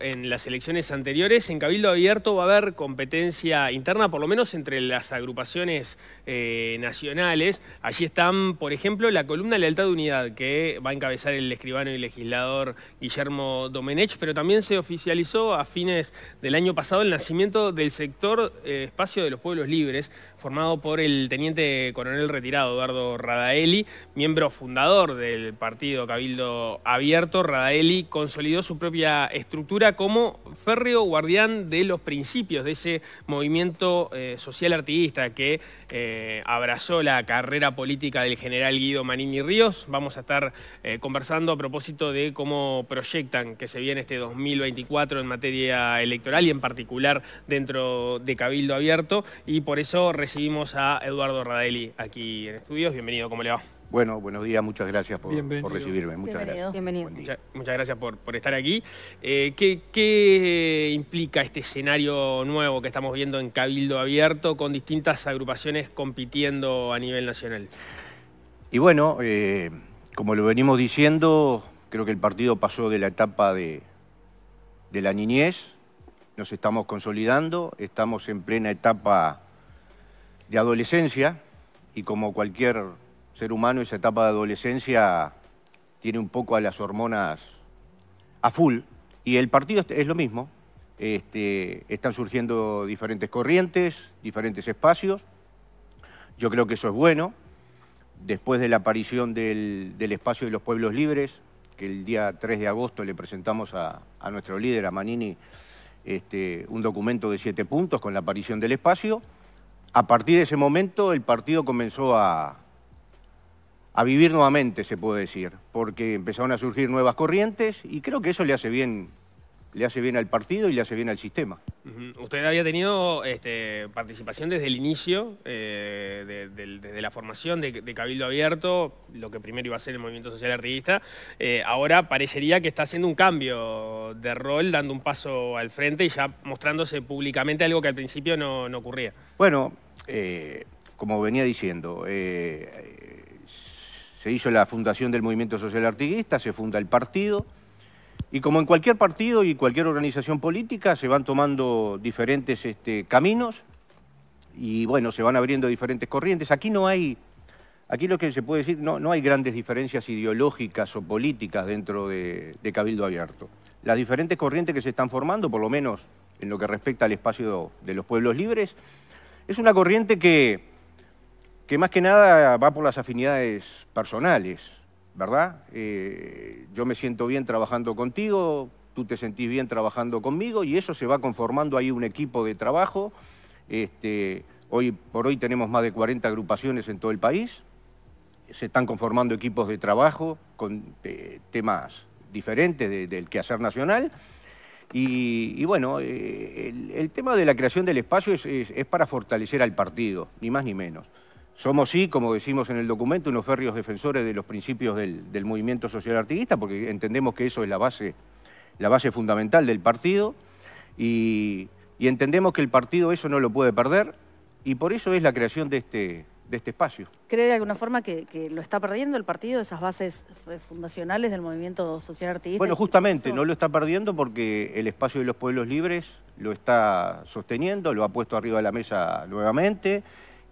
en las elecciones anteriores. En Cabildo Abierto va a haber competencia interna, por lo menos entre las agrupaciones eh, nacionales. Allí están, por ejemplo, la columna Lealtad de Unidad, que va a encabezar el escribano y legislador Guillermo Domenech, pero también se oficializó a fines del año pasado el nacimiento del sector eh, Espacio de los Pueblos Libres, formado por el teniente coronel retirado Eduardo Radaeli, miembro fundador del partido Cabildo Abierto. Radaeli consolidó su propia estructura como férreo guardián de los principios de ese movimiento eh, social artiguista que eh, abrazó la carrera política del general Guido Manini Ríos. Vamos a estar eh, conversando a propósito de cómo proyectan que se viene este 2024 en materia electoral y en particular dentro de Cabildo Abierto y por eso recibimos a Eduardo Radelli aquí en estudios. Bienvenido, ¿cómo le va? Bueno, buenos días, muchas gracias por, recibirme. Muchas gracias. Bienvenido. muchas gracias por, estar aquí. Eh, ¿qué, eh, implica este escenario nuevo que estamos viendo en Cabildo Abierto con distintas agrupaciones compitiendo a nivel nacional? Y bueno, eh, como lo venimos diciendo, creo que el partido pasó de la etapa de la niñez, nos estamos consolidando, estamos en plena etapa de adolescencia y como cualquier ser humano esa etapa de adolescencia tiene un poco a las hormonas a full y el partido es lo mismo. Este, están surgiendo diferentes corrientes, diferentes espacios. Yo creo que eso es bueno. Después de la aparición del, espacio de los pueblos libres, que el día 3 de agosto le presentamos a, a nuestro líder, a Manini, este, un documento de siete puntos con la aparición del espacio, a partir de ese momento el partido comenzó a, a vivir nuevamente, se puede decir, porque empezaron a surgir nuevas corrientes y creo que eso le hace bien, le hace bien al partido y le hace bien al sistema. Usted había tenido este, participación desde el inicio, eh, de, desde la formación de, Cabildo Abierto, lo que primero iba a ser el Movimiento Social Artiguista, eh, ahora parecería que está haciendo un cambio de rol, dando un paso al frente y ya mostrándose públicamente algo que al principio no, ocurría. Bueno, eh, como venía diciendo, se hizo la fundación del movimiento social artiguista, se funda el partido, y como en cualquier partido y cualquier organización política, se van tomando diferentes este, caminos y bueno, se van abriendo diferentes corrientes. Aquí no hay, aquí lo que se puede decir, no, no hay grandes diferencias ideológicas o políticas dentro de Cabildo Abierto. Las diferentes corrientes que se están formando, por lo menos en lo que respecta al espacio de los pueblos libres, es una corriente que que más que nada va por las afinidades personales, ¿verdad? Eh, yo me siento bien trabajando contigo, tú te sentís bien trabajando conmigo y eso se va conformando ahí un equipo de trabajo. Este, hoy por hoy tenemos más de 40 agrupaciones en todo el país. Se están conformando equipos de trabajo con eh, temas diferentes del quehacer nacional. Y, bueno, eh, el, tema de la creación del espacio es para fortalecer al partido, ni más ni menos. Somos, sí, como decimos en el documento, unos férreos defensores de los principios del, movimiento social artiguista, porque entendemos que eso es la base, la base fundamental del partido, y, entendemos que el partido eso no lo puede perder, y por eso es la creación de este, este espacio. ¿Cree de alguna forma que, que lo está perdiendo el partido, esas bases fundacionales del movimiento social artiguista? Bueno, justamente, no lo está perdiendo porque el espacio de los pueblos libres lo está sosteniendo, lo ha puesto arriba de la mesa nuevamente,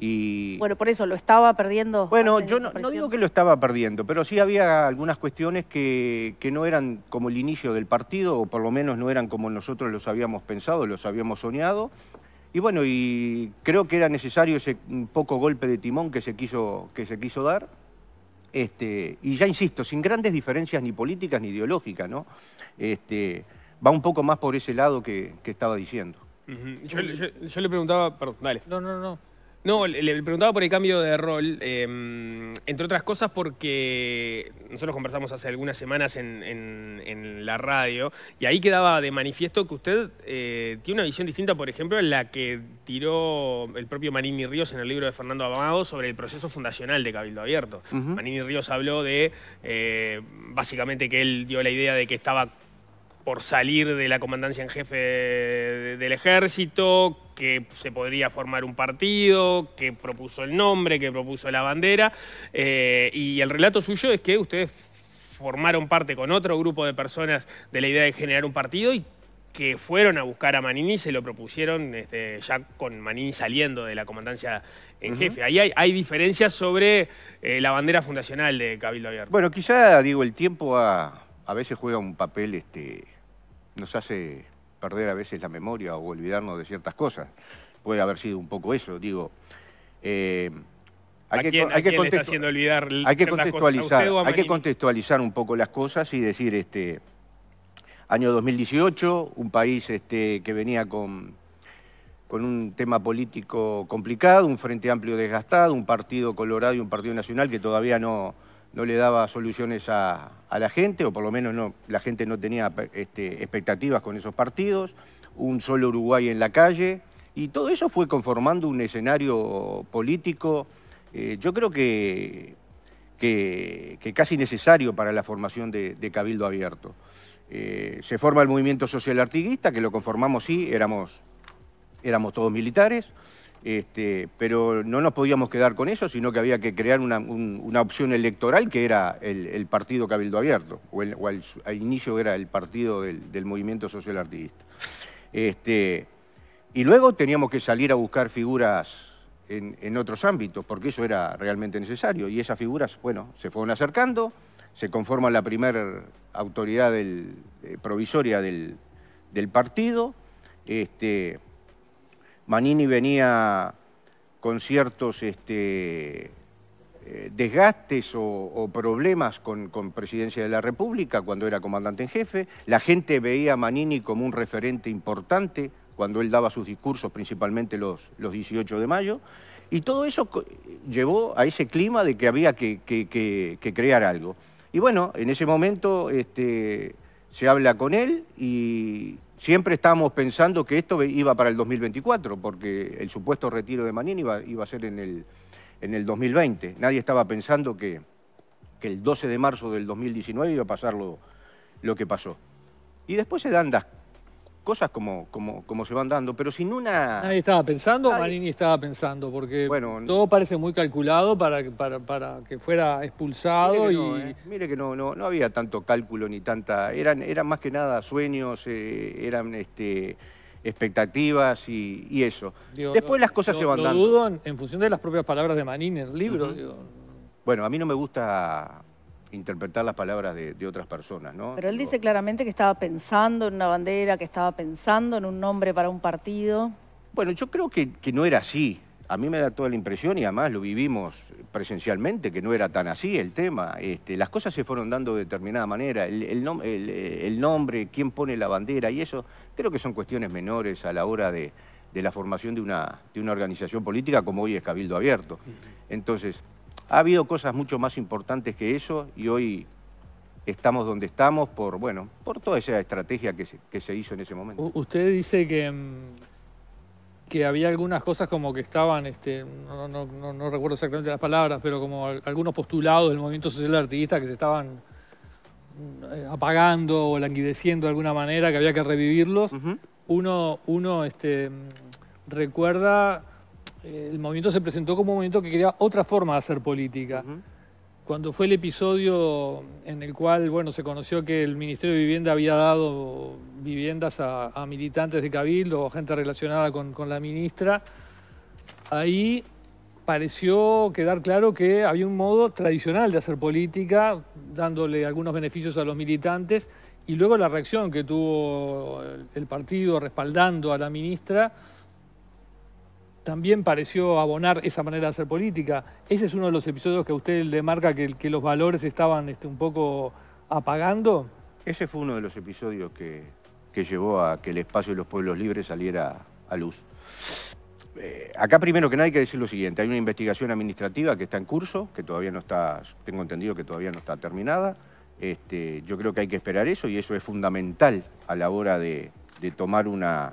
bueno, por eso, ¿lo estaba perdiendo? Bueno, yo no, digo que lo estaba perdiendo, pero sí había algunas cuestiones que, no eran como el inicio del partido, o por lo menos no eran como nosotros los habíamos pensado, los habíamos soñado. Y bueno, y creo que era necesario ese poco golpe de timón que se quiso, que se quiso dar. Este, y ya insisto, sin grandes diferencias ni políticas ni ideológicas, ¿no? Este, va un poco más por ese lado que, estaba diciendo. yo, yo le preguntaba, perdón, dale. No, no, no. No, le preguntaba por el cambio de rol, em, entre otras cosas porque nosotros conversamos hace algunas semanas en, la radio y ahí quedaba de manifiesto que usted eh, tiene una visión distinta, por ejemplo, en la que tiró el propio y Ríos en el libro de Fernando Amado sobre el proceso fundacional de Cabildo Abierto. Marini y Ríos habló de, eh, básicamente, que él dio la idea de que estaba por salir de la comandancia en jefe del ejército, que se podría formar un partido, que propuso el nombre, que propuso la bandera. Eh, y el relato suyo es que ustedes formaron parte con otro grupo de personas de la idea de generar un partido y que fueron a buscar a Manini y se lo propusieron este, ya con Manini saliendo de la comandancia en jefe. Ahí hay, diferencias sobre eh, la bandera fundacional de Cabildo Abierto. Bueno, quizá, digo, el tiempo a, a veces juega un papel, este, nos hace perder a veces la memoria o olvidarnos de ciertas cosas. Puede haber sido un poco eso, digo. Eh, hay, que, hay que contextualizar, hay que contextualizar un poco las cosas y decir este año 2018, un país este, que venía con, con un tema político complicado, un frente amplio desgastado, un partido colorado y un partido nacional que todavía no, no le daba soluciones a, la gente, o por lo menos no, la gente no tenía este, expectativas con esos partidos, un solo Uruguay en la calle, y todo eso fue conformando un escenario político, eh, yo creo que, que, casi necesario para la formación de, Cabildo Abierto. Eh, se forma el movimiento social artiguista, que lo conformamos, sí, éramos, éramos todos militares, este, pero no nos podíamos quedar con eso, sino que había que crear una, opción electoral que era el, Partido Cabildo Abierto, o, al, inicio era el partido del, movimiento social Artista. Este, y luego teníamos que salir a buscar figuras en, otros ámbitos, porque eso era realmente necesario. Y esas figuras, bueno, se fueron acercando, se conforma la primera autoridad del, eh, provisoria del, partido. Este, Manini venía con ciertos este, eh, desgastes o, problemas con, Presidencia de la República cuando era comandante en jefe. La gente veía a Manini como un referente importante cuando él daba sus discursos, principalmente los, 18 de mayo. Y todo eso llevó a ese clima de que había que, crear algo. Y bueno, en ese momento este, se habla con él y, Siempre estábamos pensando que esto iba para el 2024, porque el supuesto retiro de Manini iba, a ser en el, en el 2020. Nadie estaba pensando que, el 12 de marzo del 2019 iba a pasar lo, lo que pasó. Y después se dan las cosas como, como, como se van dando, pero sin una... Nadie estaba pensando, o Marini estaba pensando, porque todo parece muy calculado para, para, para que fuera expulsado mire que y... No, ¿eh? Mire que no, no, había tanto cálculo ni tanta... Eran, eran más que nada sueños, eh, eran este, expectativas y, eso. Después las cosas se van dando. dudo en, función de las propias palabras de Manini en el libro. Bueno, a mí no me gusta interpretar las palabras de, otras personas, ¿no? Pero él dice claramente que estaba pensando en una bandera, que estaba pensando en un nombre para un partido. Bueno, yo creo que, no era así. A mí me da toda la impresión, y además lo vivimos presencialmente, que no era tan así el tema. Este, las cosas se fueron dando de determinada manera. El, nombre, quién pone la bandera y eso, creo que son cuestiones menores a la hora de, la formación de una, de una organización política como hoy es Cabildo Abierto. Entonces, ha habido cosas mucho más importantes que eso y hoy estamos donde estamos por, bueno, por toda esa estrategia que se, hizo en ese momento. usted dice que, mm, que había algunas cosas como que estaban, este, no, recuerdo exactamente las palabras, pero como algunos postulados del movimiento social artista que se estaban eh, apagando o languideciendo de alguna manera, que había que revivirlos. Uno, uno este, mm, recuerda eh, el movimiento se presentó como un movimiento que quería otra forma de hacer política. Cuando fue el episodio en el cual bueno, se conoció que el Ministerio de Vivienda había dado viviendas a, militantes de Cabildo o gente relacionada con, con la ministra, ahí pareció quedar claro que había un modo tradicional de hacer política, dándole algunos beneficios a los militantes, y luego la reacción que tuvo el partido respaldando a la ministra también pareció abonar esa manera de hacer política. Ese es uno de los episodios que a usted le marca que, los valores estaban este, un poco apagando. Ese fue uno de los episodios que, llevó a que el espacio de los pueblos libres saliera a luz. Eh, acá primero que nada hay que decir lo siguiente, hay una investigación administrativa que está en curso, que todavía no está, tengo entendido que todavía no está terminada. Este, yo creo que hay que esperar eso y eso es fundamental a la hora de tomar una,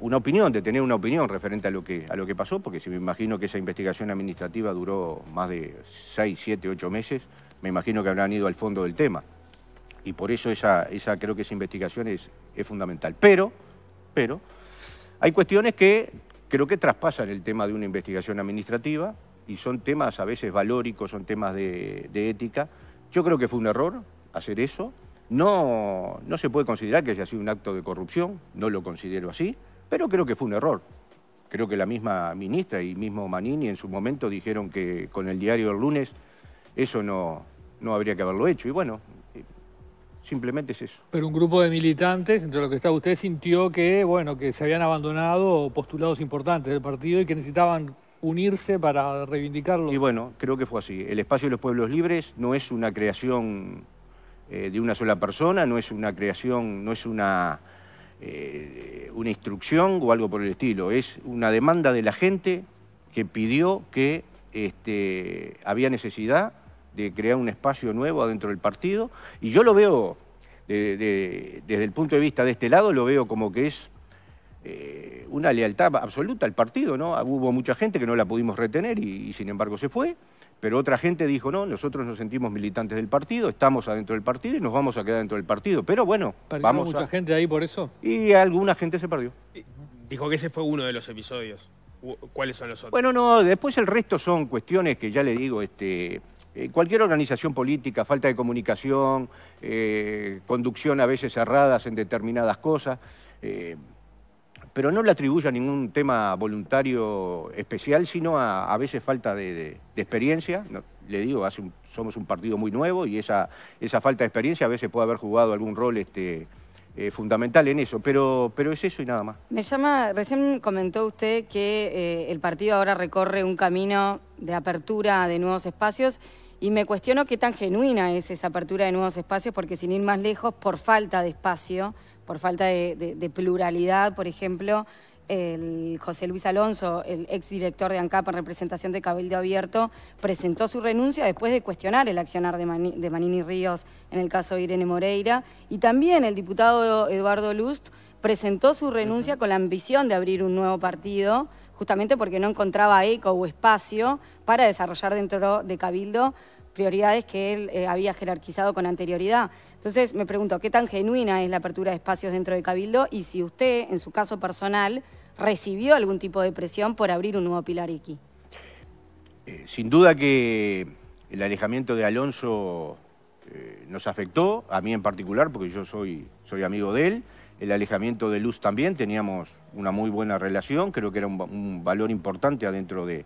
una, opinión, de tener una opinión referente a lo que, a lo que pasó, porque si me imagino que esa investigación administrativa duró más de seis siete ocho meses, me imagino que habrán ido al fondo del tema. Y por eso esa, esa creo que esa investigación es, fundamental. Pero, pero, hay cuestiones que creo que traspasan el tema de una investigación administrativa y son temas a veces valóricos, son temas de, de ética. Yo creo que fue un error hacer eso. no se puede considerar que haya sido un acto de corrupción, no lo considero así. Pero creo que fue un error. Creo que la misma ministra y mismo Manini en su momento dijeron que con el diario del lunes eso no, no habría que haberlo hecho. Y bueno, eh, simplemente es eso. Pero un grupo de militantes, entre los que está usted, sintió que, bueno, que se habían abandonado postulados importantes del partido y que necesitaban unirse para reivindicarlo. Y bueno, creo que fue así. El espacio de los pueblos libres no es una creación eh, de una sola persona, no es una creación, no es una eh, una instrucción o algo por el estilo. Es una demanda de la gente que pidió que este, había necesidad de crear un espacio nuevo adentro del partido. Y yo lo veo, desde el punto de vista de este lado, lo veo como que es eh, una lealtad absoluta al partido, ¿no? Hubo mucha gente que no la pudimos retener y sin embargo se fue. Pero otra gente dijo, no, nosotros nos sentimos militantes del partido, estamos adentro del partido y nos vamos a quedar dentro del partido. Pero bueno, vamos mucha gente ahí por eso? Y alguna gente se perdió. Eh, dijo que ese fue uno de los episodios. ¿Cuáles son los otros? Bueno, no, después el resto son cuestiones que ya le digo, este, eh, cualquier organización política, falta de comunicación, eh, conducción a veces cerradas en determinadas cosas pero no le atribuyo a ningún tema voluntario especial, sino a, a veces falta de, experiencia. le digo, somos un partido muy nuevo y esa, falta de experiencia a veces puede haber jugado algún rol este, eh, fundamental en eso, pero, es eso y nada más. Me llama, recién comentó usted que eh, el partido ahora recorre un camino de apertura de nuevos espacios y me cuestiono qué tan genuina es esa apertura de nuevos espacios, porque sin ir más lejos, por falta de espacio por falta de, pluralidad, por ejemplo, el José Luis Alonso, el exdirector de ANCAPA en representación de Cabildo Abierto, presentó su renuncia después de cuestionar el accionar de, Manini Ríos en el caso de Irene Moreira. Y también el diputado Eduardo Lust presentó su renuncia con la ambición de abrir un nuevo partido, justamente porque no encontraba eco o espacio para desarrollar dentro de Cabildo prioridades que él eh, había jerarquizado con anterioridad. Entonces me pregunto, ¿qué tan genuina es la apertura de espacios dentro de Cabildo? Y si usted, en su caso personal, recibió algún tipo de presión por abrir un nuevo Pilar X? Eh, sin duda que el alejamiento de Alonso eh, nos afectó, a mí en particular, porque yo soy, soy amigo de él. El alejamiento de Luz también, teníamos una muy buena relación, creo que era un, valor importante adentro de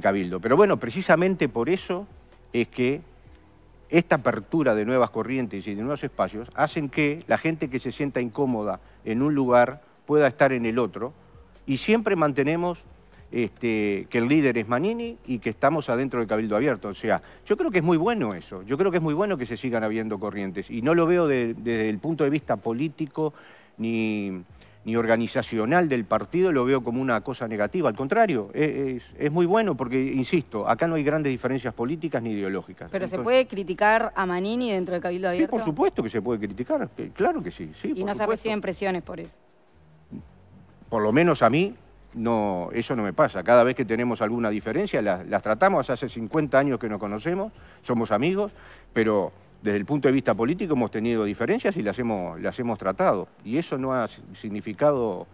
Cabildo. Pero bueno, precisamente por eso es que esta apertura de nuevas corrientes y de nuevos espacios hacen que la gente que se sienta incómoda en un lugar pueda estar en el otro y siempre mantenemos este, que el líder es Manini y que estamos adentro del Cabildo Abierto. O sea, yo creo que es muy bueno eso, yo creo que es muy bueno que se sigan habiendo corrientes y no lo veo desde el punto de vista político ni ni organizacional del partido lo veo como una cosa negativa. Al contrario, eh, es, muy bueno porque, insisto, acá no hay grandes diferencias políticas ni ideológicas. ¿Pero se puede criticar a Manini dentro del Cabildo Abierto? Sí, por supuesto que se puede criticar, claro que sí. sí y no se reciben presiones por eso. Por lo menos a mí, no, eso no me pasa. Cada vez que tenemos alguna diferencia, las, las tratamos. Hace 50 años que nos conocemos, somos amigos, pero desde el punto de vista político hemos tenido diferencias y las hemos, las hemos tratado. Y eso no ha significado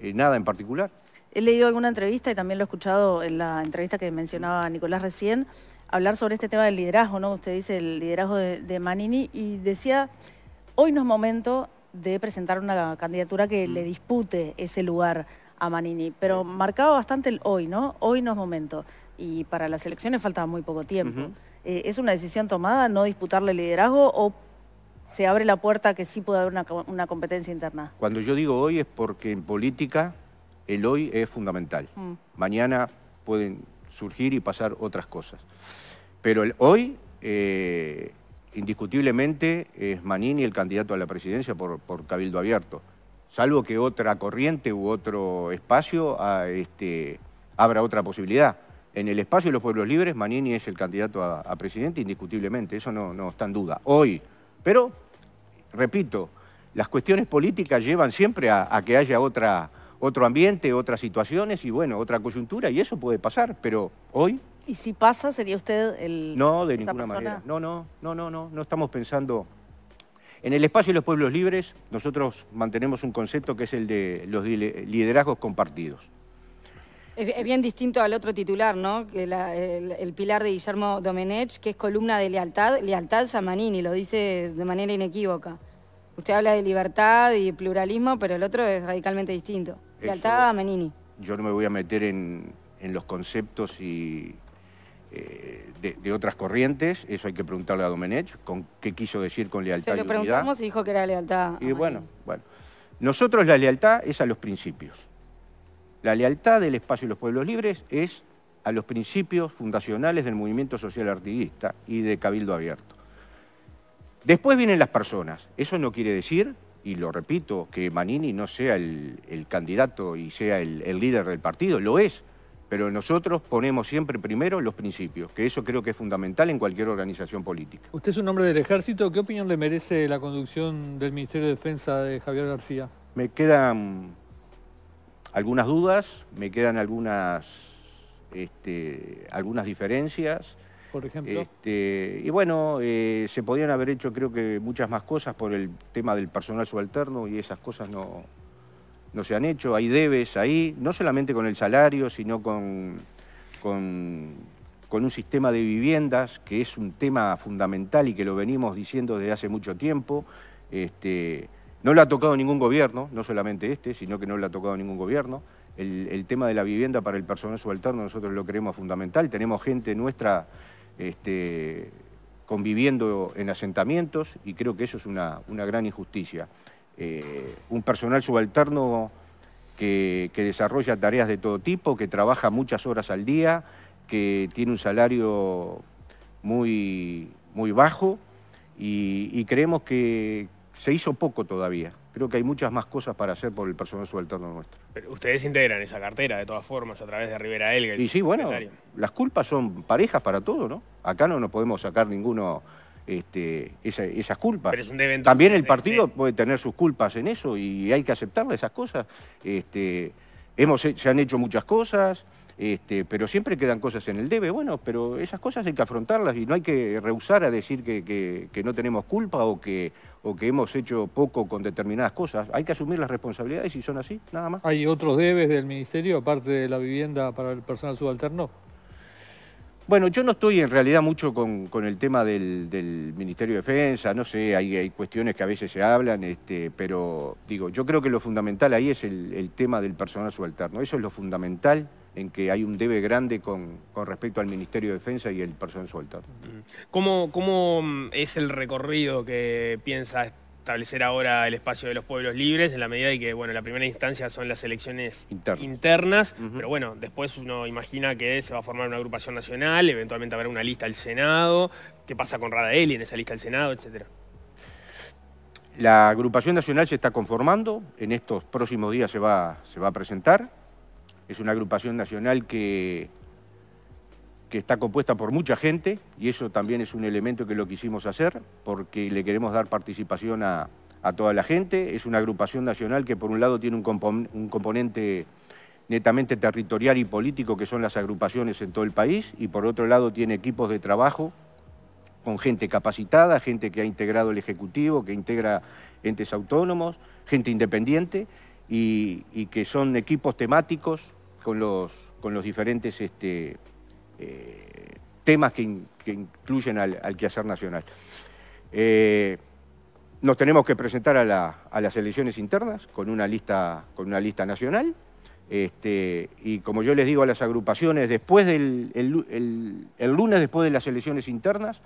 eh, nada en particular. He leído alguna entrevista y también lo he escuchado en la entrevista que mencionaba Nicolás recién, hablar sobre este tema del liderazgo, ¿no? Usted dice el liderazgo de, Manini y decía, hoy no es momento de presentar una candidatura que le dispute ese lugar a Manini, pero marcaba bastante el hoy, ¿no? Hoy no es momento y para las elecciones faltaba muy poco tiempo. Eh, ¿es una decisión tomada no disputarle liderazgo o se abre la puerta que sí puede haber una, competencia interna? Cuando yo digo hoy es porque en política el hoy es fundamental. Mm. Mañana pueden surgir y pasar otras cosas. Pero el hoy, eh, indiscutiblemente, es Manini el candidato a la presidencia por, Cabildo Abierto. Salvo que otra corriente u otro espacio ah, este, abra otra posibilidad en el espacio de los pueblos libres, Manini es el candidato a, presidente indiscutiblemente, eso no, no está en duda. Hoy, pero, repito, las cuestiones políticas llevan siempre a, que haya otra, otro ambiente, otras situaciones y bueno, otra coyuntura y eso puede pasar, pero hoy... ¿Y si pasa, sería usted el... No, de ninguna manera. No, no, no, no, no, no estamos pensando... En el espacio de los pueblos libres nosotros mantenemos un concepto que es el de los liderazgos compartidos. Es bien distinto al otro titular, ¿no? El, pilar de Guillermo Domenech, que es columna de lealtad, lealtad Samanini, lo dice de manera inequívoca. Usted habla de libertad y pluralismo, pero el otro es radicalmente distinto. Lealtad a Menini. Yo no me voy a meter en, los conceptos y, eh, de, otras corrientes, eso hay que preguntarle a Domenech, con qué quiso decir con lealtad. Se lo preguntamos y dijo que era lealtad. Y bueno, bueno. Nosotros la lealtad es a los principios. La lealtad del espacio y los pueblos libres es a los principios fundacionales del movimiento social artiguista y de Cabildo Abierto. Después vienen las personas. Eso no quiere decir, y lo repito, que Manini no sea el, candidato y sea el, el líder del partido, lo es, pero nosotros ponemos siempre primero los principios, que eso creo que es fundamental en cualquier organización política. Usted es un hombre del ejército, ¿qué opinión le merece la conducción del Ministerio de Defensa de Javier García? Me quedan algunas dudas, me quedan algunas, este, algunas diferencias. Por ejemplo. Este, y bueno, eh, se podían haber hecho creo que muchas más cosas por el tema del personal subalterno y esas cosas no, se han hecho. Hay debes ahí, no solamente con el salario, sino con, con, un sistema de viviendas que es un tema fundamental y que lo venimos diciendo desde hace mucho tiempo. Este, no lo ha tocado ningún gobierno, no solamente este, sino que no lo ha tocado ningún gobierno. El, tema de la vivienda para el personal subalterno nosotros lo creemos fundamental. Tenemos gente nuestra este, conviviendo en asentamientos y creo que eso es una, gran injusticia. Eh, un personal subalterno que, desarrolla tareas de todo tipo, que trabaja muchas horas al día, que tiene un salario muy, muy bajo y creemos que, se hizo poco todavía. Creo que hay muchas más cosas para hacer por el personal subalterno nuestro. ustedes integran esa cartera, de todas formas, a través de Rivera Helga. Y sí, bueno, las culpas son parejas para todo, ¿no? Acá no nos podemos sacar ninguno este, esas culpas. También el partido puede tener sus culpas en eso y hay que aceptarle esas cosas. Este, hemos, se han hecho muchas cosas, este, pero siempre quedan cosas en el debe. Bueno, pero esas cosas hay que afrontarlas y no hay que rehusar a decir que no tenemos culpa o que o que hemos hecho poco con determinadas cosas. Hay que asumir las responsabilidades y son así, nada más. ¿Hay otros debes del Ministerio, aparte de la vivienda para el personal subalterno? Bueno, yo no estoy en realidad mucho con, el tema del, Ministerio de Defensa, no sé, hay, cuestiones que a veces se hablan, este, pero digo, yo creo que lo fundamental ahí es el, el tema del personal subalterno, eso es lo fundamental en que hay un debe grande con, respecto al Ministerio de Defensa y el personal suelto. ¿Cómo, mm, es el recorrido que piensa establecer ahora el espacio de los pueblos libres en la medida de que, bueno, la primera instancia son las elecciones internas, pero bueno, después uno imagina que se va a formar una agrupación nacional, eventualmente habrá una lista al Senado, qué pasa con Radaeli en esa lista al Senado, etcétera. La agrupación nacional se está conformando, en estos próximos días se va, se va a presentar es una agrupación nacional que, que está compuesta por mucha gente y eso también es un elemento que lo quisimos hacer porque le queremos dar participación a, toda la gente. Es una agrupación nacional que por un lado tiene un, componente netamente territorial y político que son las agrupaciones en todo el país y por otro lado tiene equipos de trabajo con gente capacitada, gente que ha integrado el Ejecutivo, que integra entes autónomos, gente independiente y que son equipos temáticos con los, con los diferentes este, eh, temas que, incluyen al, quehacer nacional. Eh, nos tenemos que presentar a, la, a, las elecciones internas con una lista, con una lista nacional. Este, y como yo les digo a las agrupaciones, después del el lunes después de las elecciones internas,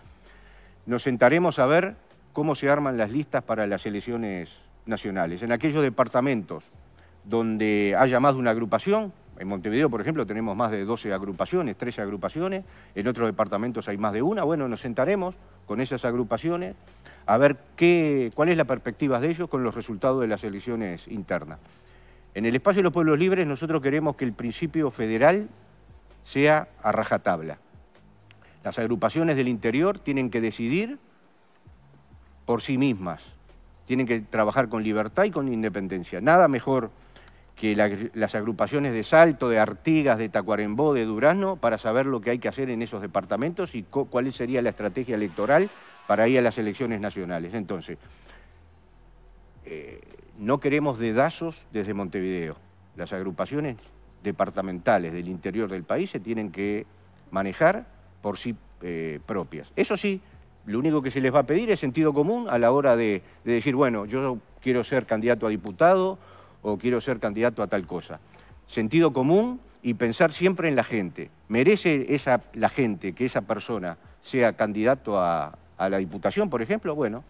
nos sentaremos a ver cómo se arman las listas para las elecciones nacionales. En aquellos departamentos donde haya más de una agrupación, en Montevideo, por ejemplo, tenemos más de 12 agrupaciones, 13 agrupaciones, en otros departamentos hay más de una. Bueno, nos sentaremos con esas agrupaciones a ver qué, cuál es la perspectiva de ellos con los resultados de las elecciones internas. En el espacio de los pueblos libres nosotros queremos que el principio federal sea a rajatabla. Las agrupaciones del interior tienen que decidir por sí mismas, tienen que trabajar con libertad y con independencia. Nada mejor que las agrupaciones de Salto, de Artigas, de Tacuarembó, de Durazno, para saber lo que hay que hacer en esos departamentos y cuál sería la estrategia electoral para ir a las elecciones nacionales. Entonces, eh, no queremos dedazos desde Montevideo. Las agrupaciones departamentales del interior del país se tienen que manejar por sí eh, propias. Eso sí, lo único que se les va a pedir es sentido común a la hora de decir, bueno, yo quiero ser candidato a diputado, o quiero ser candidato a tal cosa. Sentido común y pensar siempre en la gente. ¿Merece esa, la gente que esa persona sea candidato a, la Diputación, por ejemplo? Bueno,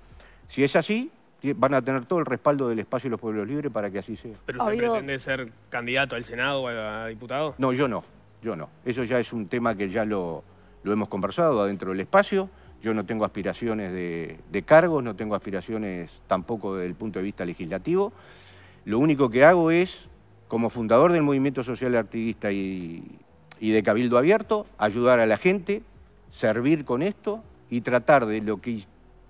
si es así, van a tener todo el respaldo del espacio de los pueblos libres para que así sea. ¿Pero usted pretende ser candidato al Senado o a diputado? No, yo no, yo no. Eso ya es un tema que ya lo, hemos conversado adentro del espacio. Yo no tengo aspiraciones de, de cargos, no tengo aspiraciones tampoco desde el punto de vista legislativo. Lo único que hago es, como fundador del Movimiento Social Artiguista y, y de Cabildo Abierto, ayudar a la gente, servir con esto y tratar de lo que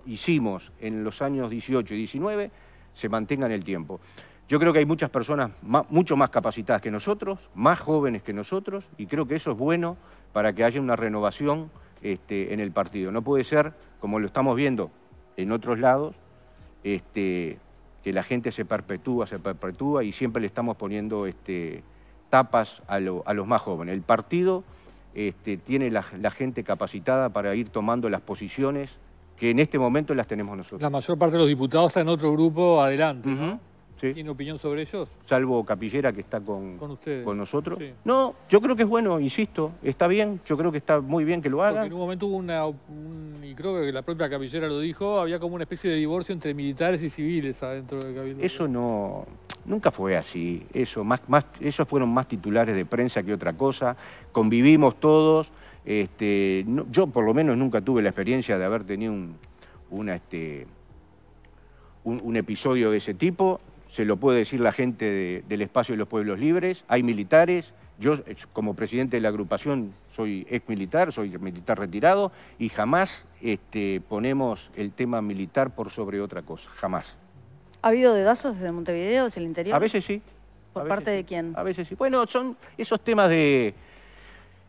hicimos en los años 18 y 19 se mantenga en el tiempo. Yo creo que hay muchas personas mucho más capacitadas que nosotros, más jóvenes que nosotros, y creo que eso es bueno para que haya una renovación este, en el partido. No puede ser, como lo estamos viendo en otros lados, este, que la gente se perpetúa, se perpetúa y siempre le estamos poniendo este, tapas a, los más jóvenes. El partido este, tiene la, gente capacitada para ir tomando las posiciones que en este momento las tenemos nosotros. La mayor parte de los diputados está en otro grupo adelante, ¿Tiene opinión sobre ellos? Salvo Capillera, que está con, con, nosotros. No, yo creo que es bueno, insisto, está bien, yo creo que está muy bien que lo haga. en un momento hubo una, creo que la propia Cabillera lo dijo, había como una especie de divorcio entre militares y civiles adentro del Cabildo. Eso no, nunca fue así. Eso, más, más, esos fueron más titulares de prensa que otra cosa. Convivimos todos. Este, yo por lo menos nunca tuve la experiencia de haber tenido un, este, un, episodio de ese tipo. Se lo puede decir la gente del espacio de los pueblos libres. Hay militares. Yo, eh, como presidente de la agrupación, soy ex militar, soy militar retirado y jamás este, ponemos el tema militar por sobre otra cosa, jamás. ¿Ha habido dedazos desde Montevideo, desde el interior? A veces sí. ¿Por parte de quién? A veces sí. Bueno, son esos temas de...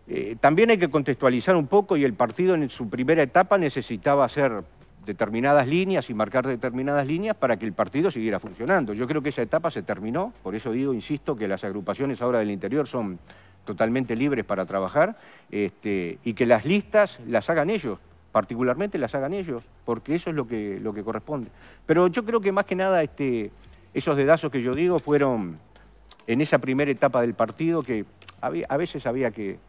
Eh, también hay que contextualizar un poco y el partido en su primera etapa necesitaba hacer determinadas líneas y marcar determinadas líneas para que el partido siguiera funcionando. Yo creo que esa etapa se terminó, por eso digo, insisto, que las agrupaciones ahora del interior son totalmente libres para trabajar este, y que las listas las hagan ellos, particularmente las hagan ellos, porque eso es lo que, lo que corresponde. Pero yo creo que más que nada este, esos dedazos que yo digo fueron en esa primera etapa del partido que a veces había que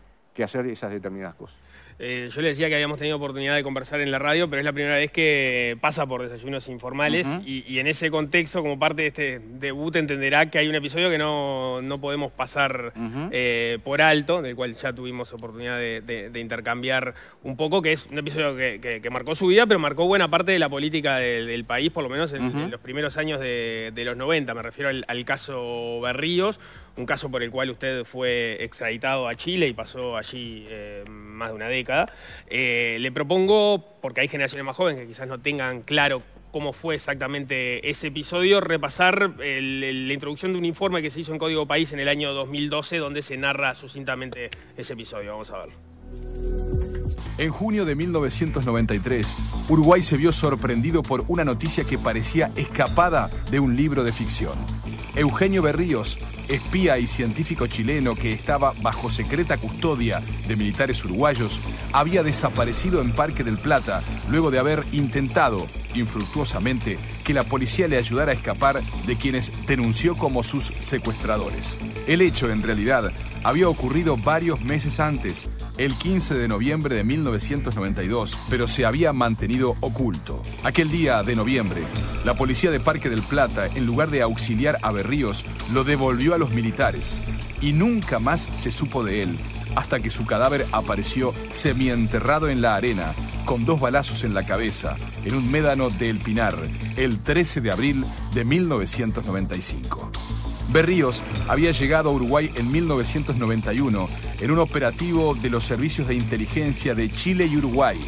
hacer esas determinadas cosas. Eh, yo le decía que habíamos tenido oportunidad de conversar en la radio, pero es la primera vez que pasa por desayunos informales y, en ese contexto, como parte de este debut, entenderá que hay un episodio que no, podemos pasar eh, por alto, del cual ya tuvimos oportunidad de, intercambiar un poco, que es un episodio que, marcó su vida, pero marcó buena parte de la política del, país, por lo menos en, los primeros años de, los 90. Me refiero al, caso Berríos, un caso por el cual usted fue extraditado a Chile y pasó allí eh, más de una década. Eh, le propongo, porque hay generaciones más jóvenes que quizás no tengan claro cómo fue exactamente ese episodio, repasar la introducción de un informe que se hizo en Código País en el año 2012, donde se narra sucintamente ese episodio. Vamos a verlo. En junio de 1993, Uruguay se vio sorprendido por una noticia que parecía escapada de un libro de ficción. Eugenio Berríos, espía y científico chileno que estaba bajo secreta custodia de militares uruguayos, había desaparecido en Parque del Plata luego de haber intentado, infructuosamente, que la policía le ayudara a escapar de quienes denunció como sus secuestradores. El hecho, en realidad, había ocurrido varios meses antes, el 15 de noviembre de 1992, pero se había mantenido oculto. Aquel día de noviembre, la policía de Parque del Plata, en lugar de auxiliar a Berríos, lo devolvió a los militares y nunca más se supo de él hasta que su cadáver apareció semienterrado en la arena, con dos balazos en la cabeza, en un médano del El Pinar, el 13 de abril de 1995. Berríos había llegado a Uruguay en 1991 en un operativo de los servicios de inteligencia de Chile y Uruguay.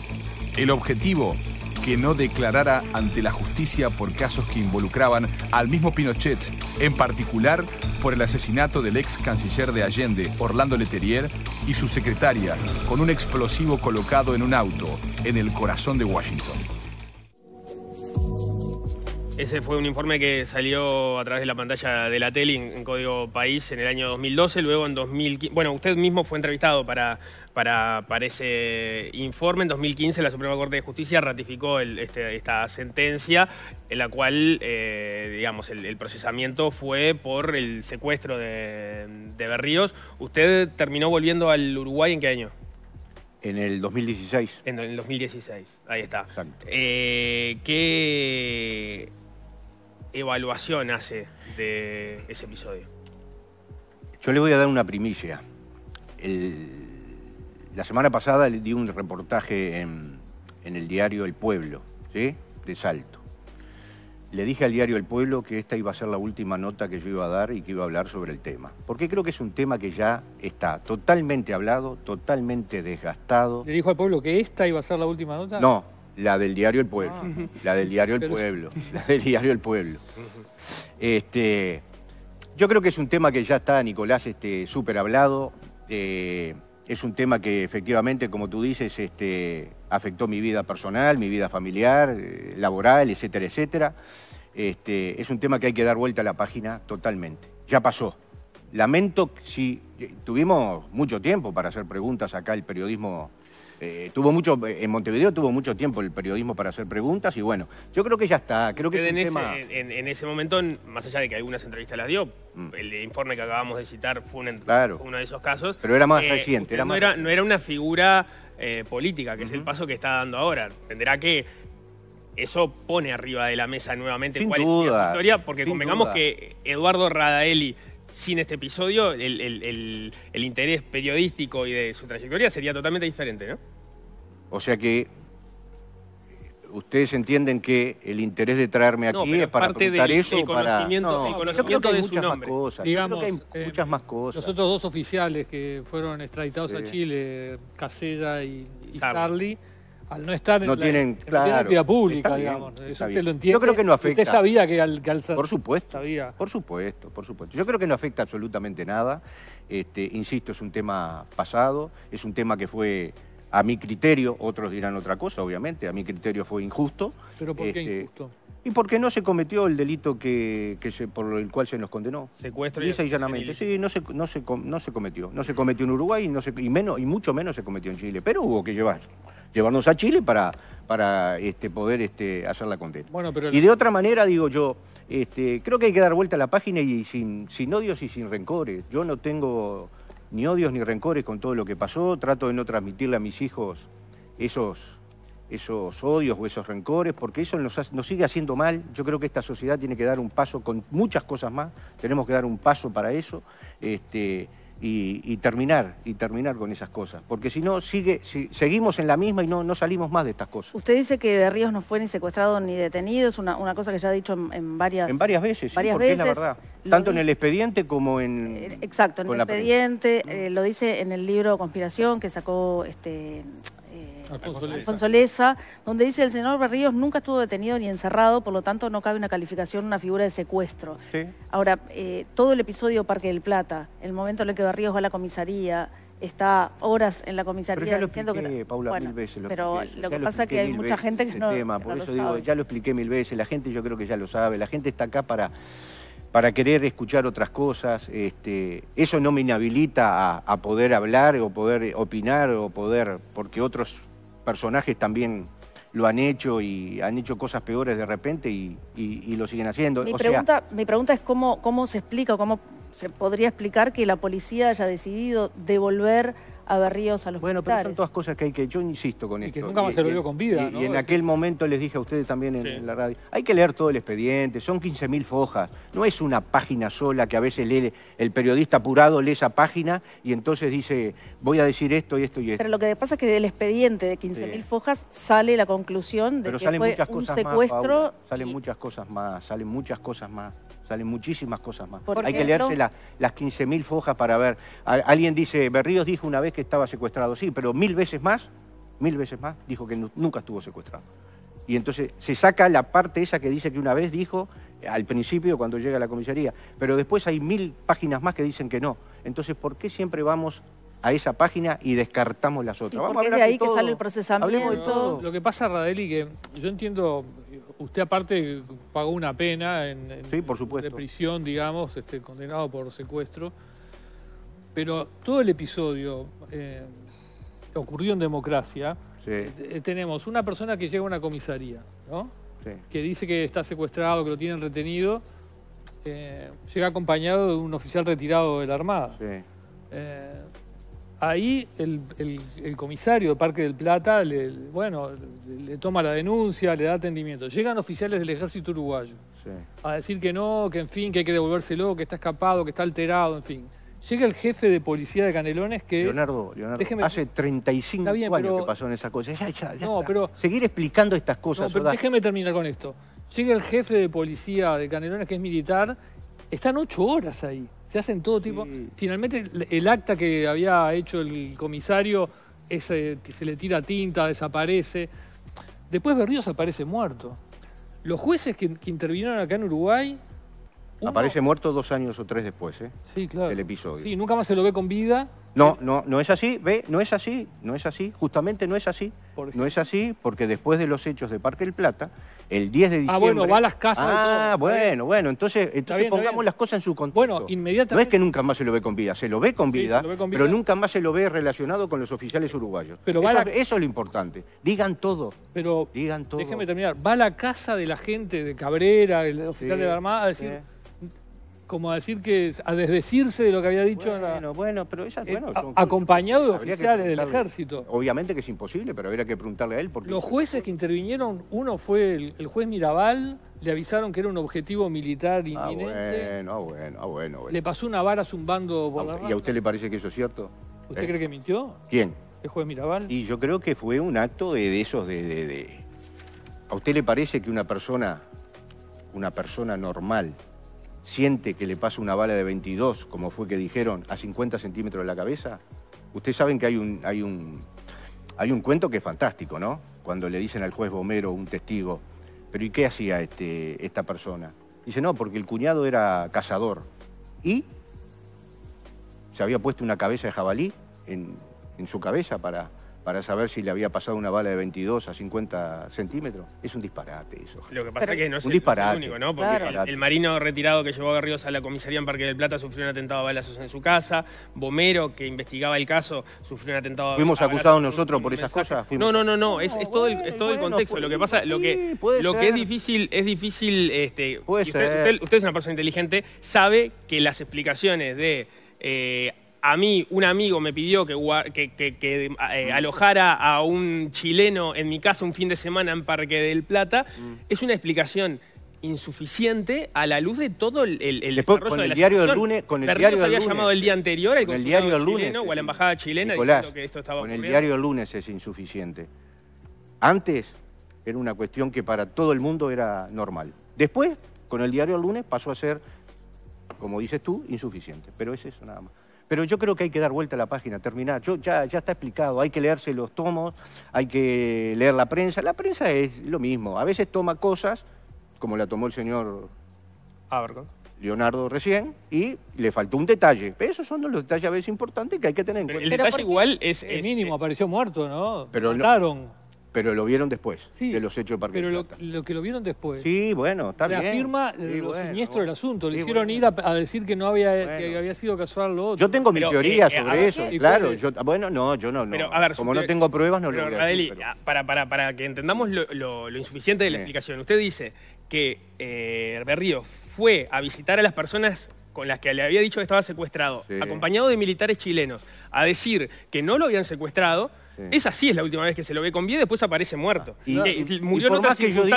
El objetivo que no declarara ante la justicia por casos que involucraban al mismo Pinochet, en particular por el asesinato del ex canciller de Allende, Orlando Leterier, y su secretaria, con un explosivo colocado en un auto en el corazón de Washington. Ese fue un informe que salió a través de la pantalla de la tele en, Código País en el año 2012, luego en 2015... Bueno, usted mismo fue entrevistado para, para, ese informe. En 2015 la Suprema Corte de Justicia ratificó este, esta sentencia en la cual, eh, digamos, el, procesamiento fue por el secuestro de, Berríos. ¿Usted terminó volviendo al Uruguay en qué año? En el 2016. En el 2016, ahí está. Exacto. Eh, ¿Qué evaluación hace de ese episodio? Yo le voy a dar una primicia. la semana pasada le di un reportaje en, en el diario El Pueblo, ¿sí? de Salto. Le dije al diario El Pueblo que esta iba a ser la última nota que yo iba a dar y que iba a hablar sobre el tema. Porque creo que es un tema que ya está totalmente hablado, totalmente desgastado. ¿Le dijo al pueblo que esta iba a ser la última nota? No, la del diario El Pueblo. Ah. La del diario El Pueblo. La del diario El Pueblo. Este, yo creo que es un tema que ya está, Nicolás, este, súper hablado. Eh, es un tema que efectivamente, como tú dices, este, afectó mi vida personal, mi vida familiar, eh, laboral, etcétera, etcétera. Este, es un tema que hay que dar vuelta a la página totalmente. Ya pasó. Lamento si eh, tuvimos mucho tiempo para hacer preguntas acá el periodismo eh, tuvo mucho, eh, en Montevideo tuvo mucho tiempo el periodismo para hacer preguntas y bueno, yo creo que ya está. Creo que en, ese, momento, más allá de que algunas entrevistas las dio, mm. el informe que acabamos de citar fue uno de esos casos. Pero era más eh, reciente. Era no, Era, una figura política, que es el paso que está dando ahora. Tendrá que eso pone arriba de la mesa nuevamente cuál duda, su historia, porque convengamos que Eduardo Radaeli sin este episodio, el, interés periodístico y de su trayectoria sería totalmente diferente, ¿no? O sea que eh, ustedes entienden que el interés de traerme aquí es para preguntar eso para no, el conocimiento de muchas más cosas digamos creo eh, muchas más cosas nosotros dos oficiales que fueron extraditados a Chile Casella y, Harley, al no estar en, la, claro, actividad pública digamos eso usted lo entiende yo creo que no afecta usted sabía que al, que por supuesto por supuesto por supuesto yo creo que no afecta absolutamente nada este, insisto es un tema pasado es un tema que fue a mi criterio, otros dirán otra cosa, obviamente, a mi criterio fue injusto. ¿Pero por qué este, injusto? Y porque no se cometió el delito que, por el cual se nos condenó. Secuestro y, Sí, no se, no, se, no se cometió. No se cometió en Uruguay no se, y, menos, y mucho menos se cometió en Chile. Pero hubo que llevar, llevarnos a Chile para, para este, poder este, hacer la condena. Bueno, pero Y de otra manera, digo yo, este, creo que hay que dar vuelta a la página y sin, sin odios y sin rencores. Yo no tengo ni odios ni rencores con todo lo que pasó, trato de no transmitirle a mis hijos esos, esos odios o esos rencores, porque eso nos, sigue haciendo mal. Yo creo que esta sociedad tiene que dar un paso con muchas cosas más, tenemos que dar un paso para eso. Este, y, terminar, y terminar con esas cosas. Porque si no, sigue, si, seguimos en la misma y no, no salimos más de estas cosas. Usted dice que de Ríos no fue ni secuestrado ni detenido, es una, cosa que ya ha dicho en, varias varias... En varias veces, varias sí, porque es la verdad. Tanto en el expediente como en... Eh, exacto, en el expediente, mm. eh, lo dice en el libro Conspiración que sacó este, Alfonso Leza. donde dice el señor Barríos nunca estuvo detenido ni encerrado, por lo tanto no cabe una calificación, una figura de secuestro. Ahora, eh, todo el episodio Parque del Plata, el momento en el que Barrios va a la comisaría, está horas en la comisaría pero lo que... Pero lo que pasa es que hay mucha gente que este no, tema, Por eso digo, ya lo expliqué mil veces, la gente yo creo que ya lo sabe, la gente está acá para para querer escuchar otras cosas. Este, eso no me inhabilita a, poder hablar o poder opinar o poder, porque otros personajes también lo han hecho y han hecho cosas peores de repente y, lo siguen haciendo. Mi, pregunta, mi pregunta es cómo, cómo se explica, cómo se podría explicar que la policía haya decidido devolver a a los Bueno, pero son todas cosas que hay que... Yo insisto con esto. Y que nunca más se lo con vida, Y, en aquel momento les dije a ustedes también en, la radio, hay que leer todo el expediente, son 15.000 fojas, no es una página sola que a veces lee el periodista apurado, lee esa página y entonces dice, voy a decir esto y esto y esto. Pero lo que pasa es que del expediente de 15.000 fojas sale la conclusión de pero que salen muchas cosas un secuestro. salen muchas cosas más, salen muchas cosas más salen muchísimas cosas más. Hay que leerse las 15.000 fojas para ver. alguien dice, Berríos dijo una vez que estaba secuestrado, sí, pero mil veces más, mil veces más, dijo que nunca estuvo secuestrado. Y entonces se saca la parte esa que dice que una vez dijo eh, al principio cuando llega a la comisaría, pero después hay mil páginas más que dicen que no. Entonces, ¿por qué siempre vamos a esa página y descartamos las otras. Vamos es de ahí que sale el procesamiento. lo que pasa, Radeli, que yo entiendo, usted aparte pagó una pena en, de prisión, digamos, este, condenado por secuestro, pero todo el episodio eh, ocurrió en democracia. Eh, tenemos una persona que llega a una comisaría, ¿no? Sí. Que dice que está secuestrado, que lo tienen retenido. Eh, llega acompañado de un oficial retirado de la Armada. Sí ahí el, comisario de Parque del Plata le, bueno, le toma la denuncia, le da atendimiento. Llegan oficiales del ejército uruguayo a decir que no, que en fin, que hay que devolvérselo, que está escapado, que está alterado, en fin. Llega el jefe de policía de Canelones que es, Leonardo, Leonardo, hace 35 años que pasó en esa cosa. Ya, ya, ya no, pero, Seguir explicando estas cosas. No, pero déjeme terminar con esto. Llega el jefe de policía de Canelones, que es militar, están ocho horas ahí se hacen todo tipo. Mm. Finalmente el, acta que había hecho el comisario se le tira tinta, desaparece. Después Berríos aparece muerto. Los jueces que, que intervinieron acá en Uruguay Aparece muerto dos años o tres después, ¿eh? Sí, claro. El episodio. Sí, nunca más se lo ve con vida. No, no, no es así, ve, no es así, no es así, justamente no es así. No es así porque después de los hechos de Parque del Plata, el 10 de ah, diciembre... Ah, bueno, va a las casas ah, bueno, bueno, entonces, pongamos las cosas en su contexto. Bueno, inmediatamente... No es que nunca más se lo ve con vida, se lo ve con, vida, pero nunca más se lo ve relacionado con los oficiales uruguayos. Pero eso, es lo importante, digan todo, pero digan todo. Déjeme terminar, va a la casa de la gente de Cabrera, el oficial de la Armada, a decir como a decir que a desdecirse de lo que había dicho bueno, bueno pero ella eh, bueno, acompañado de oficiales del ejército obviamente que es imposible pero habría que preguntarle a él porque los jueces que intervinieron uno fue el, juez Mirabal le avisaron que era un objetivo militar ah, inminente. Ah, bueno, ah, bueno, ah, bueno, Le pasó una vara zumbando por ¿Y a usted le parece que eso es cierto? ¿Usted eh, cree que mintió? ¿Quién? ¿El juez Mirabal? Y yo creo que fue un acto de, esos de... ¿A usted le parece que una persona, una persona normal, siente que le pasa una bala de 22, como fue que dijeron, a 50 centímetros de la cabeza? Ustedes saben que hay un, hay un, hay un cuento que es fantástico, ¿no? Cuando le dicen al juez Bomero, un testigo, pero ¿y qué hacía este, esta persona? Dice, no, porque el cuñado era cazador. ¿Y? Se había puesto una cabeza de jabalí en su cabeza para, para saber si le había pasado una bala de 22 a 50 centímetros. Es un disparate eso. Lo que pasa es que no es, un el, único, ¿no? Porque el, marino retirado que llevó a Ríos a la comisaría en Parque del Plata sufrió un atentado a balazos en su casa. Bomero, que investigaba el caso, sufrió un atentado ¿Fuimos a ¿Fuimos acusados nosotros por esas cosas? No, no, no, no. Es, todo el, es todo el contexto. Pues, lo que pasa, lo que, lo que es difícil, es difícil. Este, usted, es una persona inteligente, sabe que las explicaciones de. Eh, a mí un amigo me pidió que, eh, alojara a un chileno en mi casa un fin de semana en Parque del Plata, mm. es una explicación insuficiente a la luz de todo el, el Después, con el diario del lunes con el diario del había llamado el día anterior al con el diario del lunes, o la embajada chilena Nicolás, diciendo que esto estaba con el diario del lunes es insuficiente antes era una cuestión que para todo el mundo era normal después con el diario del lunes pasó a ser como dices tú insuficiente pero es eso nada más pero yo creo que hay que dar vuelta a la página, terminar. Yo, ya, ya está explicado, hay que leerse los tomos, hay que leer la prensa. La prensa es lo mismo. A veces toma cosas, como la tomó el señor Leonardo recién, y le faltó un detalle. Pero esos son los detalles a veces importantes que hay que tener en cuenta. el detalle igual es, mínimo, apareció muerto, ¿no? Pero Mataron. Pero lo vieron después de los hechos de Pero lo, que lo vieron después. Sí, bueno, está bien. la firma lo siniestro del asunto. Le hicieron ir a, decir que no había que había sido casual lo otro. Yo tengo mi teoría eh, eh, sobre eso, claro. bueno, no, yo no. Como no tengo pruebas, no lo voy para, para, para, que entendamos lo, lo insuficiente de la explicación. Usted dice que eh, Berrío fue a visitar a las personas con las que le había dicho que estaba secuestrado, acompañado de militares chilenos, a decir que no lo habían secuestrado, esa sí es la última vez que se lo ve con vida, después aparece muerto. y, eh, murió en otra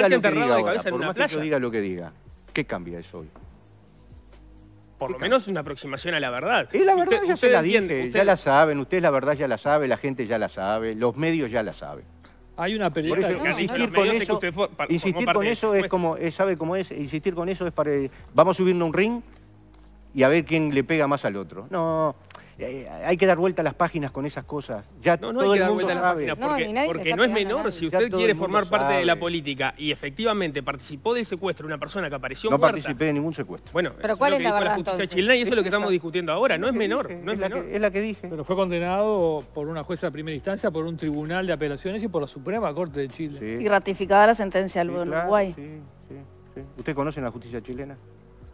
enterrado de cabeza más que yo diga lo que diga, ¿qué cambia eso hoy? Por lo menos una aproximación a la verdad. Es la verdad, ya se la ya la saben, ustedes la verdad ya la sabe, la gente ya la sabe, los medios ya la saben. Hay una película eso, insistir con eso, insistir con eso es como, eh, sabe cómo es, insistir con eso es para... Eh, vamos a subirnos un ring y a ver quién le pega más al otro. No, eh, hay que dar vuelta a las páginas con esas cosas. Ya no, no todo hay vuelta las páginas porque no, porque no es menor si usted quiere formar parte de la política y efectivamente participó del secuestro de una persona que apareció muerta. No participé de ningún secuestro. Bueno, pero ¿cuál es, la verdad la justicia chilena y eso es lo que estamos discutiendo ahora, no es, menor, es, la que dije. Pero fue condenado por una jueza de primera instancia, por un tribunal de apelaciones y por la Suprema Corte de Chile. Y ratificada la sentencia del sí, Uruguay. ¿Usted conoce la justicia chilena?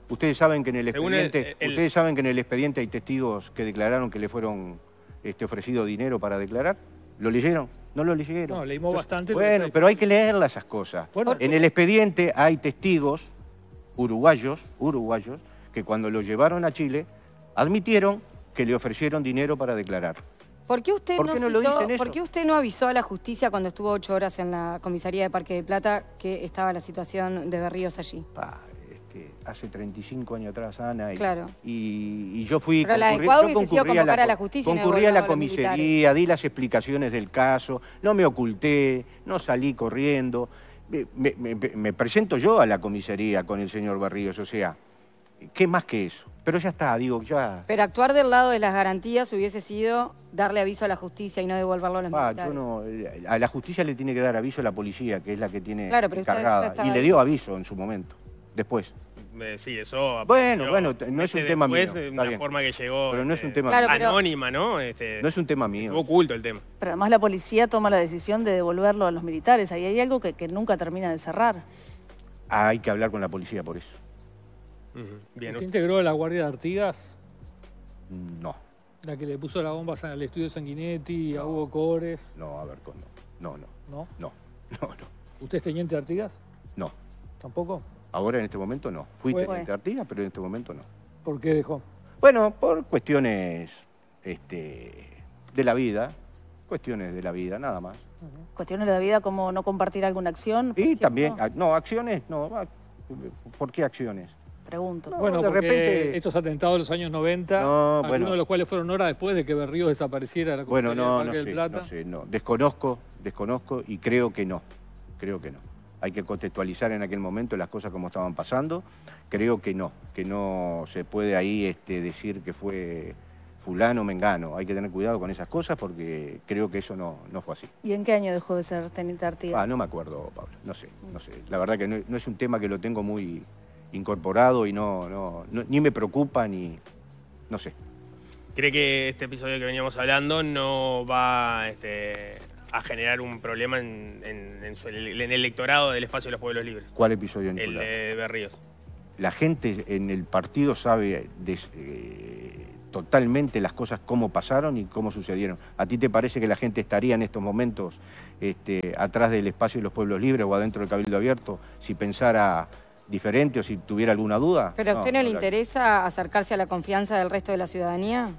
Ustedes saben que en el expediente, ustedes saben que en el expediente hay testigos que declararon que le fueron este, ofrecido dinero para declarar. ¿Lo leyeron? No lo leyeron. No, leímos bastante. Bueno, pero hay que leerlas esas cosas. en el expediente hay testigos uruguayos, uruguayos, que cuando lo llevaron a Chile admitieron que le ofrecieron dinero para declarar. ¿Por qué usted, no, avisó a la justicia cuando estuvo ocho horas en la comisaría de Parque de Plata que estaba la situación de Berríos allí? hace 35 años atrás, Ana. Y, claro. y, yo fui... Pero la Ecuador hubiese sido a la, a la justicia. Concurrí a la comisaría, di las explicaciones del caso, no me oculté, no salí corriendo. Me, presento yo a la comisaría con el señor Barrios. o sea, ¿qué más que eso? Pero ya está, digo, ya... Pero actuar del lado de las garantías hubiese sido darle aviso a la justicia y no devolverlo a los ah, a la justicia le tiene que dar aviso a la policía, que es la que tiene encargada. Y le dio aviso en su momento, después eso. Bueno, bueno, no es un este, tema mío. Es una forma que llegó pero no es este, un tema anónima, ¿no? Este, no es un tema mío. Estuvo oculto el tema. Pero además la policía toma la decisión de devolverlo a los militares. Ahí hay algo que, nunca termina de cerrar. Hay que hablar con la policía por eso. ¿Usted integró la Guardia de Artigas? Mm, no. La que le puso la bomba al estudio de Sanguinetti, a Hugo Cores. No, a ver, no. No, no. ¿No? No, no, no. usted es teniente de Artigas? No. ¿Tampoco? Ahora en este momento no. Fui Fue. teniente pero en este momento no. ¿Por qué dejó? Bueno, por cuestiones este, de la vida, cuestiones de la vida, nada más. Cuestiones de la vida como no compartir alguna acción. Y también, ah, no, acciones no. Ah, ¿Por qué acciones? Pregunto. bueno, de repente... estos atentados de los años 90, algunos de los cuales fueron horas después de que Berrío desapareciera la bueno, no, no Plata. no no. Desconozco, desconozco y creo que no. Creo que no hay que contextualizar en aquel momento las cosas como estaban pasando. Creo que no, que no se puede ahí este, decir que fue fulano, mengano. Hay que tener cuidado con esas cosas porque creo que eso no, fue así. ¿Y en qué año dejó de ser teniente Ah, no me acuerdo, Pablo. No sé, no sé. La verdad que no, es un tema que lo tengo muy incorporado y no, ni me preocupa ni... no sé. ¿Cree que este episodio que veníamos hablando no va este, a generar un problema en, el electorado del espacio de los pueblos libres. ¿Cuál episodio, Nicolás? El de Berríos. La gente en el partido sabe eh, eh, totalmente las cosas cómo pasaron y cómo sucedieron. ¿A ti te parece que la gente estaría en estos momentos este, atrás del espacio de los pueblos libres o adentro del Cabildo Abierto si pensara diferente o si tuviera alguna duda? ¿Pero a usted no, le interesa acercarse a la confianza del resto de la ciudadanía?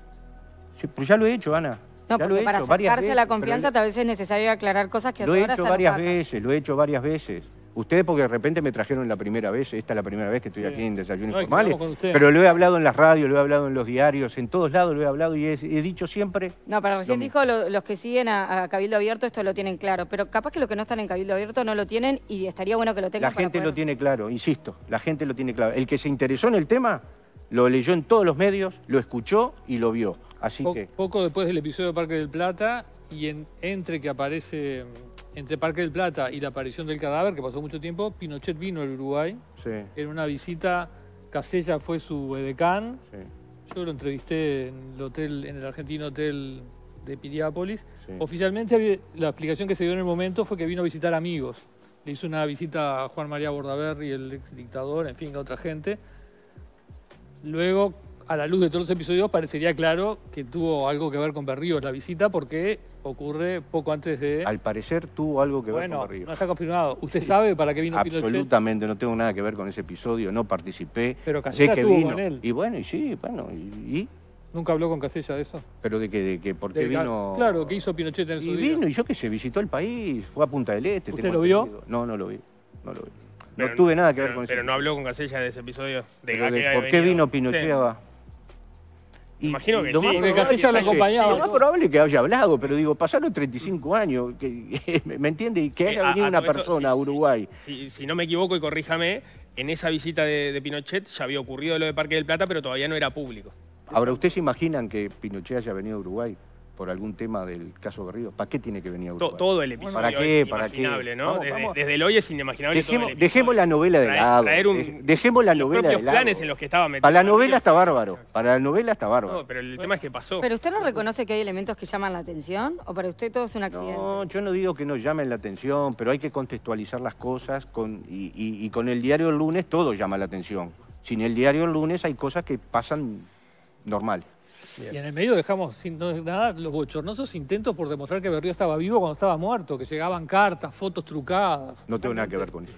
Sí, pero ya lo he hecho, Ana. No, para acercarse la confianza tal vez es necesario aclarar cosas que Lo he hecho varias veces, lo he hecho varias veces. Ustedes porque de repente me trajeron la primera vez, esta es la primera vez que estoy aquí en Desayunos Formales, pero lo he hablado en las radios, lo he hablado en los diarios, en todos lados lo he hablado y he, dicho siempre... No, pero recién dijo los que siguen a, Cabildo Abierto esto lo tienen claro, pero capaz que los que no están en Cabildo Abierto no lo tienen y estaría bueno que lo tengan La gente lo tiene claro, insisto, la gente lo tiene claro. El que se interesó en el tema lo leyó en todos los medios, lo escuchó y lo vio. Poco después del episodio de Parque del Plata y entre que aparece, mm, entre Parque del Plata y la aparición del cadáver, que pasó mucho tiempo, Pinochet vino al Uruguay en una visita, Casella fue su edecán, yo lo entrevisté en el hotel, en el argentino hotel de Piriápolis. Oficialmente la explicación que se dio en el momento fue que vino a visitar amigos. Le hizo una visita a Juan María Bordaberry, el ex dictador, en fin, a otra gente. Luego a la luz de todos los episodios, parecería claro que tuvo algo que ver con Berrío la visita, porque ocurre poco antes de. Al parecer tuvo algo que ver con Bueno, No está confirmado. ¿Usted sabe para qué vino Pinochet? Absolutamente, no tengo nada que ver con ese episodio, no participé. Pero Casella que vino. Y bueno, y sí, bueno, y, ¿Nunca habló con Casella de eso? ¿Pero de que, de que ¿Por qué vino...? Claro, ¿qué hizo Pinochet en su Y vino, y yo qué sé, visitó el país, fue a Punta del Este. ¿Usted lo vio? No, no lo vi, no lo vi. no tuve nada que ver con eso. Pero no habló con Casella de ese episodio. ¿Por qué vino Pinochet Imagino que lo Más probable es que haya hablado, pero digo, pasaron 35 años, ¿me entiende? Y que eh, haya venido una persona a Uruguay. si no me equivoco y corríjame, en esa visita de, de Pinochet ya había ocurrido lo de Parque del Plata, pero todavía no era público. Ahora, ¿ustedes se imaginan que Pinochet haya venido a Uruguay? por algún tema del caso Garrido? ¿Para qué tiene que venir a Uruguay? Todo, el episodio ¿Para qué? ¿Para qué? ¿no? desde, el hoy es inimaginable Dejemos la novela de lado. dejemos la novela de lado. planes en los que estaba metido. Para la novela está bárbaro. Para la novela está bárbaro. No, pero el tema es que pasó. ¿Pero usted no reconoce que hay elementos que llaman la atención? ¿O para usted todo es un accidente? No, yo no digo que no llamen la atención, pero hay que contextualizar las cosas con, y, con el diario el lunes todo llama la atención. Sin el diario el lunes hay cosas que pasan normales. Y en el medio dejamos sin nada los bochornosos intentos por demostrar que Berrío estaba vivo cuando estaba muerto, que llegaban cartas, fotos trucadas. No tengo nada que ver con eso.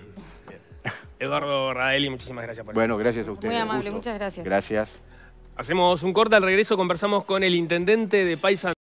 Eduardo Raeli, muchísimas gracias por Bueno, gracias a ustedes. Muy amable, muchas gracias. Gracias. Hacemos un corte, al regreso conversamos con el intendente de Paisa.